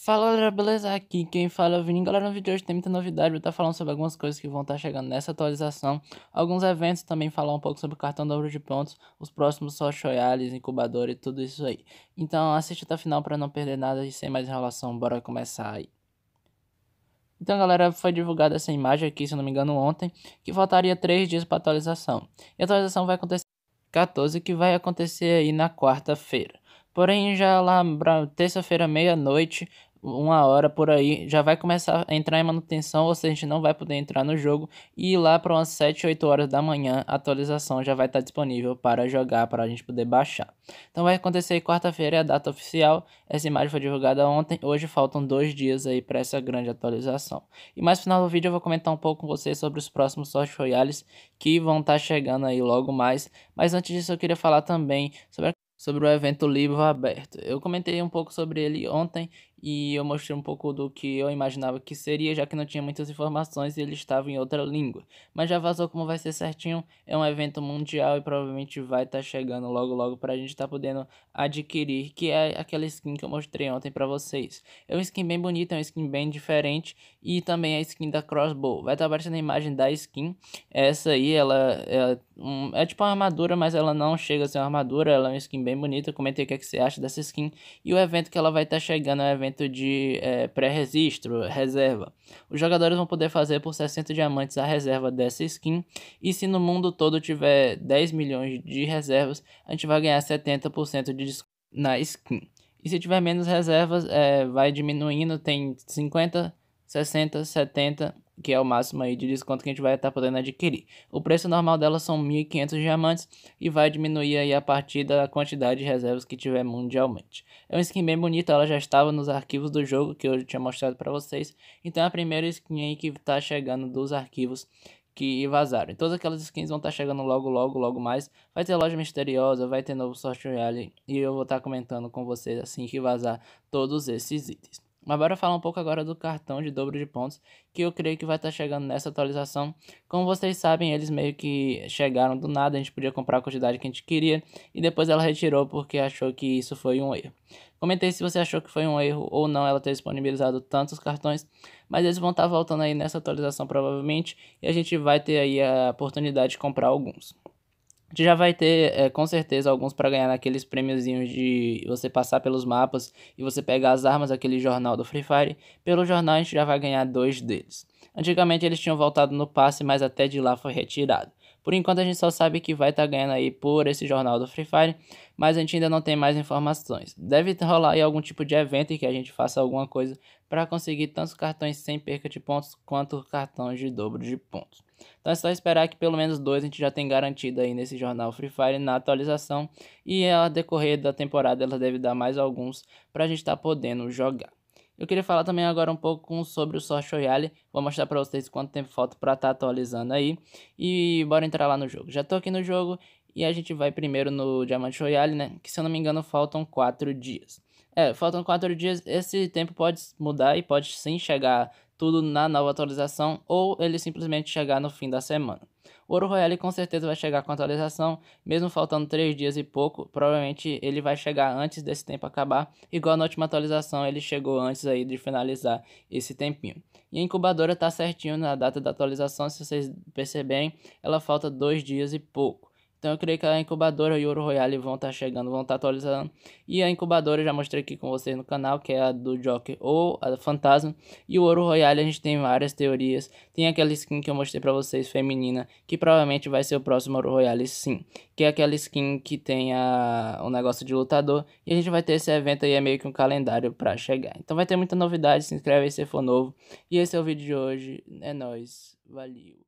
Fala galera, beleza? Aqui quem fala é o Vini. Galera, no vídeo de hoje tem muita novidade, vou estar tá falando sobre algumas coisas que vão estar tá chegando nessa atualização, alguns eventos também, falar um pouco sobre o cartão dobro de pontos, os próximos Sochoyales, incubador e tudo isso aí. Então assiste até o final para não perder nada e sem mais enrolação, bora começar aí. Então, galera, foi divulgada essa imagem aqui, se não me engano, ontem, que faltaria 3 dias para atualização. E a atualização vai acontecer 14, que vai acontecer aí na quarta-feira. Porém, já lá terça-feira, meia-noite, uma hora por aí, já vai começar a entrar em manutenção, ou seja, a gente não vai poder entrar no jogo. E lá para umas 7, 8 horas da manhã, a atualização já vai estar tá disponível para jogar, para a gente poder baixar. Então vai acontecer quarta-feira, é a data oficial. Essa imagem foi divulgada ontem, hoje faltam dois dias aí para essa grande atualização. E mais no final do vídeo eu vou comentar um pouco com vocês sobre os próximos Sorte Royales que vão estar tá chegando aí logo mais. Mas antes disso eu queria falar também sobre a sobre o evento Livro Aberto. Eu comentei um pouco sobre ele ontem e eu mostrei um pouco do que eu imaginava que seria, já que não tinha muitas informações e ele estava em outra língua. Mas já vazou como vai ser certinho, é um evento mundial e provavelmente vai estar tá chegando logo logo para a gente estar tá podendo adquirir, que é aquela skin que eu mostrei ontem para vocês. É uma skin bem bonita, é uma skin bem diferente e também a skin da Crossbow. Vai estar tá aparecendo a imagem da skin, essa aí ela, é um, é tipo uma armadura, mas ela não chega a ser uma armadura, ela é uma skin bem bonita. Comentei o que, é que você acha dessa skin e o evento que ela vai estar tá chegando é um evento de é, pré-registro, reserva. Os jogadores vão poder fazer por 60 diamantes a reserva dessa skin, e se no mundo todo tiver 10 milhões de reservas, a gente vai ganhar 70% de desconto na skin. E se tiver menos reservas, é, vai diminuindo, tem 50, 60, 70 que é o máximo aí de desconto que a gente vai estar tá podendo adquirir. O preço normal dela são 1.500 diamantes e vai diminuir aí a partir da quantidade de reservas que tiver mundialmente. É uma skin bem bonita, ela já estava nos arquivos do jogo que eu tinha mostrado para vocês, então é a primeira skin aí que está chegando dos arquivos que vazaram. E todas aquelas skins vão estar tá chegando logo, logo, logo mais. Vai ter loja misteriosa, vai ter novo Sorte Royale e eu vou estar tá comentando com vocês assim que vazar todos esses itens. Mas bora falar um pouco agora do cartão de dobro de pontos, que eu creio que vai estar tá chegando nessa atualização. Como vocês sabem, eles meio que chegaram do nada, a gente podia comprar a quantidade que a gente queria, e depois ela retirou porque achou que isso foi um erro. Comentei se você achou que foi um erro ou não ela ter disponibilizado tantos cartões, mas eles vão estar tá voltando aí nessa atualização provavelmente, e a gente vai ter aí a oportunidade de comprar alguns. A gente já vai ter, é, com certeza, alguns para ganhar naqueles prêmiozinhos de você passar pelos mapas e você pegar as armas daquele jornal do Free Fire. Pelo jornal a gente já vai ganhar dois deles. Antigamente eles tinham voltado no passe, mas até de lá foi retirado. Por enquanto a gente só sabe que vai estar tá ganhando aí por esse jornal do Free Fire, mas a gente ainda não tem mais informações. Deve tá rolar aí algum tipo de evento em que a gente faça alguma coisa para conseguir tantos cartões sem perca de pontos quanto cartões de dobro de pontos. Então é só esperar que pelo menos dois a gente já tem garantido aí nesse jornal Free Fire na atualização e ao decorrer da temporada ela deve dar mais alguns para a gente estar tá podendo jogar. Eu queria falar também agora um pouco sobre o Sort Royale. Vou mostrar pra vocês quanto tempo falta pra estar tá atualizando aí. E bora entrar lá no jogo. Já tô aqui no jogo e a gente vai primeiro no Diamante Royale, né? Que se eu não me engano faltam 4 dias. É, faltam 4 dias. Esse tempo pode mudar e pode sim chegar tudo na nova atualização ou ele simplesmente chegar no fim da semana. O Ouro Royale com certeza vai chegar com atualização, mesmo faltando 3 dias e pouco, provavelmente ele vai chegar antes desse tempo acabar, igual na última atualização ele chegou antes aí de finalizar esse tempinho. E a incubadora está certinho na data da atualização, se vocês perceberem, ela falta 2 dias e pouco. Então eu creio que a incubadora e o Ouro Royale vão estar tá chegando, vão estar tá atualizando. E a incubadora eu já mostrei aqui com vocês no canal, que é a do Joker ou a Fantasma. E o Ouro Royale a gente tem várias teorias. Tem aquela skin que eu mostrei pra vocês, feminina, que provavelmente vai ser o próximo Ouro Royale sim. Que é aquela skin que tem a... um negócio de lutador. E a gente vai ter esse evento aí, é meio que um calendário pra chegar. Então vai ter muita novidade, se inscreve aí se for novo. E esse é o vídeo de hoje, é nóis, valeu.